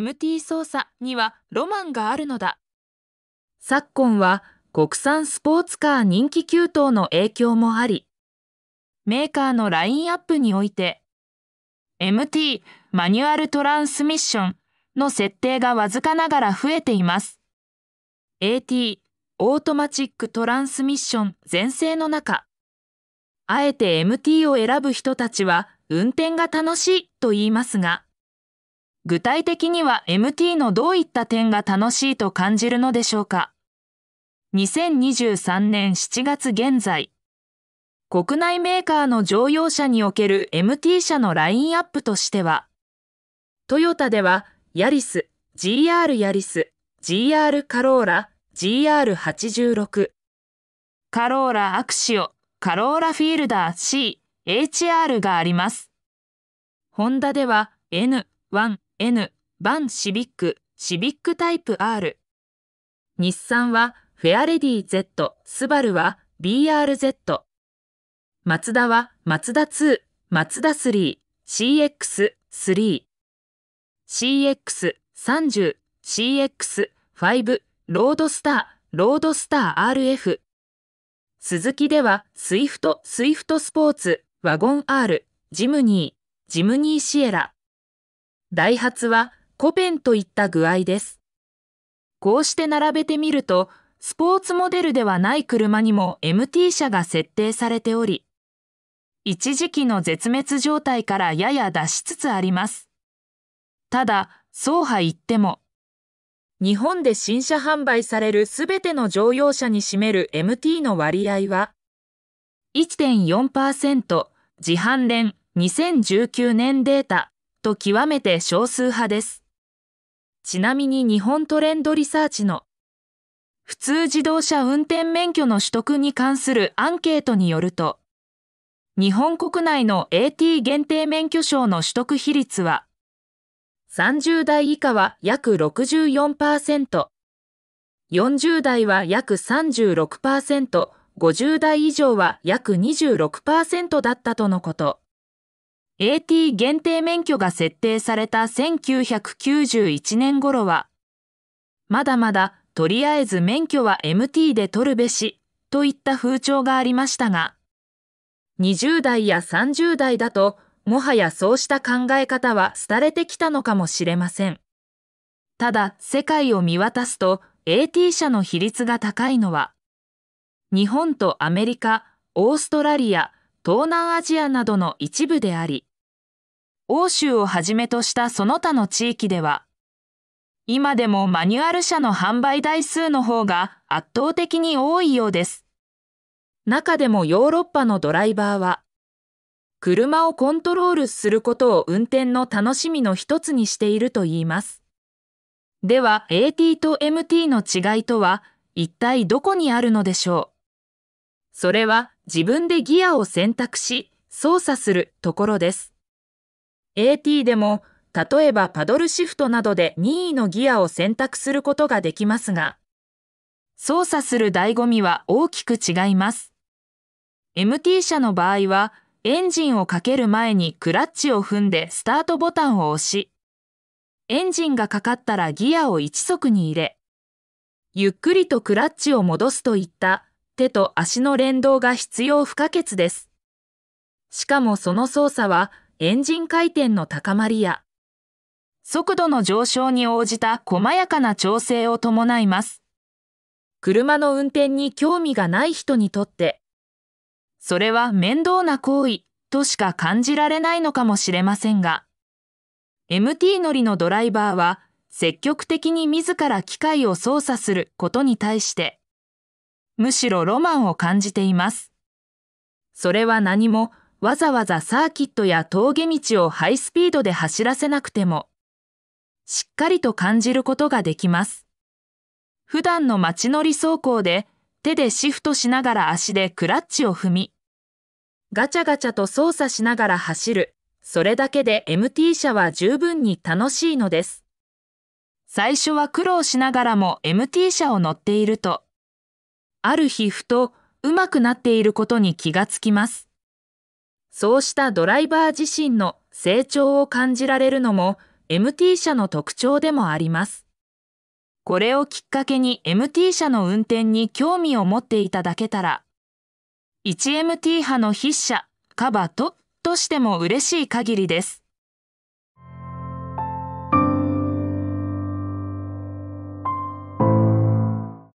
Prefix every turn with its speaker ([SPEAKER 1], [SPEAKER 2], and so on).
[SPEAKER 1] MT 操作にはロマンがあるのだ昨今は国産スポーツカー人気急騰の影響もありメーカーのラインアップにおいて MT マニュアルトランスミッションの設定がわずかながら増えています AT オートマチックトランスミッション全盛の中あえて MT を選ぶ人たちは運転が楽しいと言いますが具体的には MT のどういった点が楽しいと感じるのでしょうか2023年7月現在国内メーカーの乗用車における MT 車のラインアップとしてはトヨタではヤリス GR ヤリス GR カローラ GR86 カローラアクシオカローラフィールダー C HR がありますホンダでは N1 N バンシビックシビックタイプ R 日産はフェアレディ Z スバルは BRZ マツダはマツダ2マツダ 3CX3 CX30 CX5 ロードスターロードスター RF スズキではスイフトスイフトスポーツワゴン R ジムニージムニーシエラダイハツはコペンといった具合です。こうして並べてみると、スポーツモデルではない車にも MT 車が設定されており、一時期の絶滅状態からやや出しつつあります。ただ、そうは言っても、日本で新車販売されるすべての乗用車に占める MT の割合は、1.4%自販連2019年データと極めて少数派です。ちなみに日本トレンドリサーチの普通自動車運転免許の取得に関するアンケートによると、日本国内の AT 限定免許証の取得比率は、30代以下は約64%、40代は約36%、50代以上は約26%だったとのこと。AT 限定免許が設定された1991年頃は、まだまだとりあえず免許は MT で取るべしといった風潮がありましたが、20代や30代だともはやそうした考え方は廃れてきたのかもしれません。ただ世界を見渡すと AT 社の比率が高いのは、日本とアメリカ、オーストラリア、東南アジアなどの一部であり、欧州をはじめとしたその他の地域では、今でもマニュアル車の販売台数の方が圧倒的に多いようです。中でもヨーロッパのドライバーは、車をコントロールすることを運転の楽しみの一つにしていると言います。では AT と MT の違いとは一体どこにあるのでしょうそれは自分でギアを選択し操作するところです。AT でも、例えばパドルシフトなどで任意のギアを選択することができますが、操作する醍醐味は大きく違います。MT 車の場合は、エンジンをかける前にクラッチを踏んでスタートボタンを押し、エンジンがかかったらギアを1足に入れ、ゆっくりとクラッチを戻すといった手と足の連動が必要不可欠です。しかもその操作はエンジン回転の高まりや、速度の上昇に応じた細やかな調整を伴います。車の運転に興味がない人にとって、それは面倒な行為としか感じられないのかもしれませんが、MT 乗りのドライバーは積極的に自ら機械を操作することに対して、むしろロマンを感じています。それは何もわざわざサーキットや峠道をハイスピードで走らせなくても、しっかりと感じることができます。普段の街乗り走行で手でシフトしながら足でクラッチを踏み、ガチャガチャと操作しながら走る、それだけで MT 車は十分に楽しいのです。最初は苦労しながらも MT 車を乗っていると、ある日ふとうまくなっていることに気がつきます。そうしたドライバー自身の成長を感じられるのも MT 車の特徴でもあります。これをきっかけに MT 車の運転に興味を持っていただけたら、1MT 派の筆者、カバトとしても嬉しい限りです。